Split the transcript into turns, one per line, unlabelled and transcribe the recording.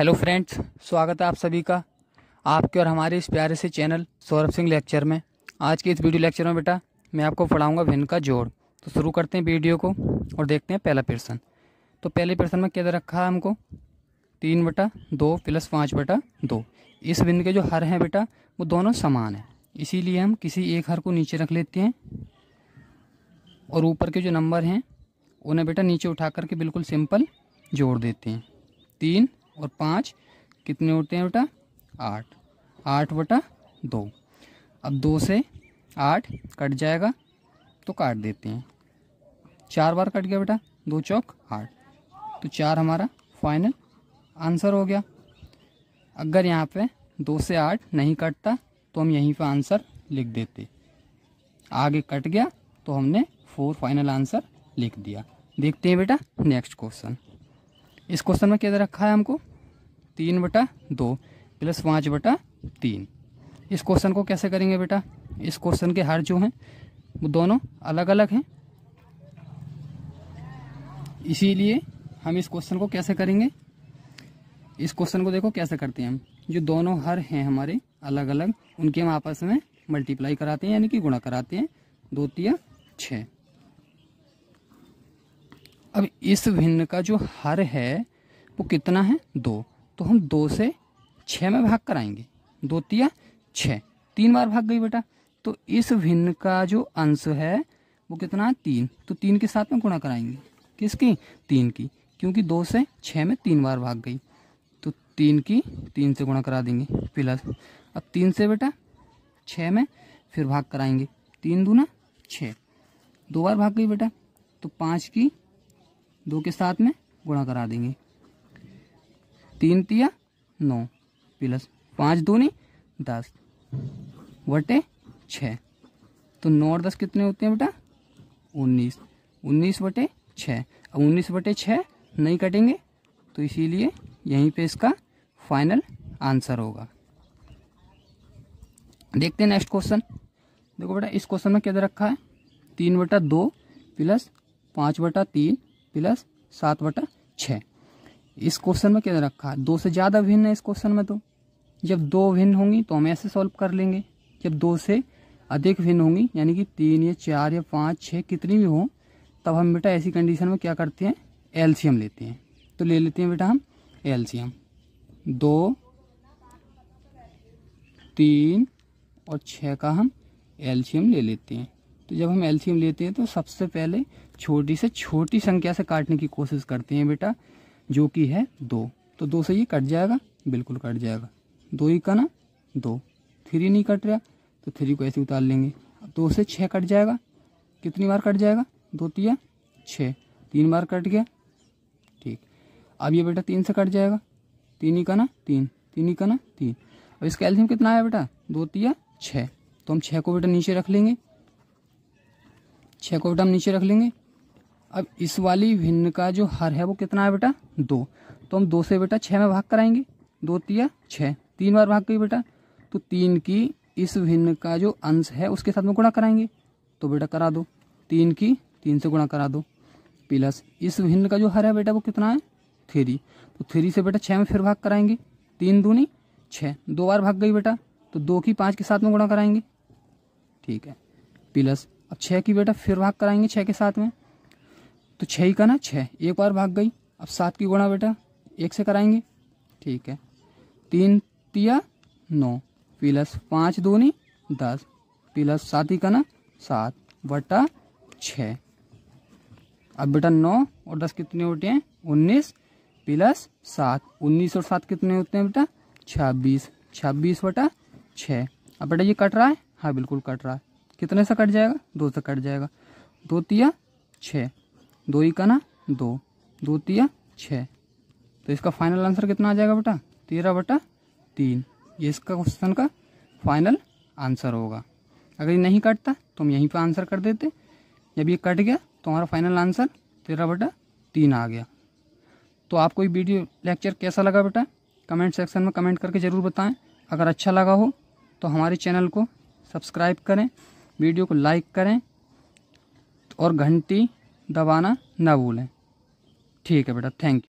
hello friends स्वागत है आप सभी का आपके और हमारे इस प्यारे से चैनल सौरभ सिंह लेक्चर में आज के इस वीडियो लेक्चर में बेटा मैं आपको पढ़ाऊँगा भिन्न का जोड़ तो शुरू करते हैं वीडियो को और देखते हैं पहला प्रश्न तो पहले प्रश्न में क्या दे रखा है हमको तीन बटा दो प्लस पाँच बटा दो इस भिन्न के जो हर हैं बेटा वो दोनों समान हैं इसीलिए हम किसी एक हर को नीचे रख लेते हैं और ऊपर के जो नंबर हैं उन्हें बेटा नीचे उठा करके बिल्कुल सिंपल जोड़ देते हैं तीन और पाँच कितने होते हैं बेटा आठ आठ बटा दो अब दो से आठ कट जाएगा तो काट देते हैं चार बार कट गया बेटा दो चौक आठ तो चार हमारा फाइनल आंसर हो गया अगर यहाँ पे दो से आठ नहीं कटता तो हम यहीं पे आंसर लिख देते आगे कट गया तो हमने फोर फाइनल आंसर लिख दिया देखते हैं बेटा नेक्स्ट क्वेश्चन इस क्वेश्चन में क्या रखा है हमको तीन बटा दो प्लस पाँच बटा तीन इस क्वेश्चन को कैसे करेंगे बेटा इस क्वेश्चन के हर जो हैं वो दोनों अलग अलग हैं इसीलिए हम इस क्वेश्चन को कैसे करेंगे इस क्वेश्चन को देखो कैसे करते हैं हम जो दोनों हर हैं हमारे अलग अलग उनके हम आपस में मल्टीप्लाई कराते हैं यानी कि गुणा कराते हैं दो तिया छः अब इस भिन्न का जो हर है वो कितना है दो तो हम दो से छः में भाग कराएंगे दो तिया छः तीन बार भाग गई बेटा तो इस भिन्न का जो अंश है वो कितना है तीन तो तीन के साथ में गुणा कराएंगे किसकी तीन की क्योंकि दो से छः में तीन बार भाग गई तो तीन की तीन से गुणा करा देंगे प्लस अब तीन से बेटा छः में फिर भाग कराएंगे तीन दूना छः दो बार भाग गई बेटा तो पाँच की दो के साथ में गुणा करा देंगे तीन तिया नौ प्लस पाँच दूनी दस बटे छ तो नौ और दस कितने होते हैं बेटा उन्नीस उन्नीस बटे छः अब उन्नीस बटे छः नहीं कटेंगे तो इसीलिए यहीं पे इसका फाइनल आंसर होगा देखते हैं नेक्स्ट क्वेश्चन देखो बेटा इस क्वेश्चन में क्या दे रखा है तीन बटा दो प्लस पाँच बटा तीन प्लस सात बटा छः इस क्वेश्चन में क्या रखा है दो से ज़्यादा भिन्न है इस क्वेश्चन में तो जब दो भिन्न होंगी तो हम ऐसे सॉल्व कर लेंगे जब दो से अधिक भिन्न होंगी यानी कि तीन या चार या पाँच छः कितनी भी हों तब हम बेटा ऐसी कंडीशन में क्या करते हैं एल्शियम लेते हैं तो ले लेते हैं बेटा हम एल्शियम दो तीन और छः का हम एल्शियम ले लेते हैं तो जब हम एल्शियम लेते हैं तो सबसे पहले छोटी से छोटी संख्या से काटने की कोशिश करते हैं बेटा जो कि है दो तो दो से ये कट जाएगा बिल्कुल कट जाएगा दो ही का ना दो थ्री नहीं कट रहा तो थ्री को ऐसे उतार लेंगे अब दो से छः कट जाएगा कितनी बार कट जाएगा दो तिया छः तीन बार कट गया ठीक अब ये बेटा तीन से कट जाएगा तीन ही का ना तीन तीन ही का ना तीन अब इसका एल्थियम कितना आया बेटा दो तिया छः तो हम छः को बेटा नीचे रख लेंगे छः को बेटा हम नीचे रख लेंगे अब इस वाली भिन्न का जो हर है वो कितना है बेटा दो तो हम दो से बेटा छः में भाग कराएंगे दो तिया छः तीन बार भाग गई बेटा तो तीन की इस भिन्न का जो अंश है उसके साथ में गुणा कराएंगे तो बेटा करा दो तीन की तीन से गुणा करा दो प्लस इस भिन्न का जो हर है बेटा वो कितना है थ्री तो थ्री से बेटा छः में फिर भाग कराएंगे तीन दूनी छः दो बार भाग गई बेटा तो दो की पाँच के साथ में गुणा कराएंगे ठीक है प्लस अब छः की बेटा फिर भाग कराएंगे छः के साथ में तो छः ही का ना छः एक बार भाग गई अब सात की गुणा बेटा एक से कराएंगे ठीक है तीन तिया नौ प्लस पाँच दूनी दस प्लस सात ही का ना सात बटा छ अब बेटा नौ और दस कितने होते हैं उन्नीस प्लस सात उन्नीस और सात कितने होते हैं बेटा छब्बीस छब्बीस बटा छ अब बेटा ये कट रहा है हाँ बिल्कुल कट रहा है कितने से कट जाएगा दो से कट जाएगा दो तिया छः दो ही ना दो दो तिया छः तो इसका फाइनल आंसर कितना आ जाएगा बेटा तेरह बटा तीन ये इसका क्वेश्चन का फाइनल आंसर होगा अगर ये नहीं कटता तो हम यहीं पर आंसर कर देते जब ये कट गया तो हमारा फाइनल आंसर तेरह बटा तीन आ गया तो आपको ये वीडियो लेक्चर कैसा लगा बेटा कमेंट सेक्शन में कमेंट करके ज़रूर बताएं अगर अच्छा लगा हो तो हमारे चैनल को सब्सक्राइब करें वीडियो को लाइक करें और घंटी दबाना ना भूलें ठीक है बेटा थैंक यू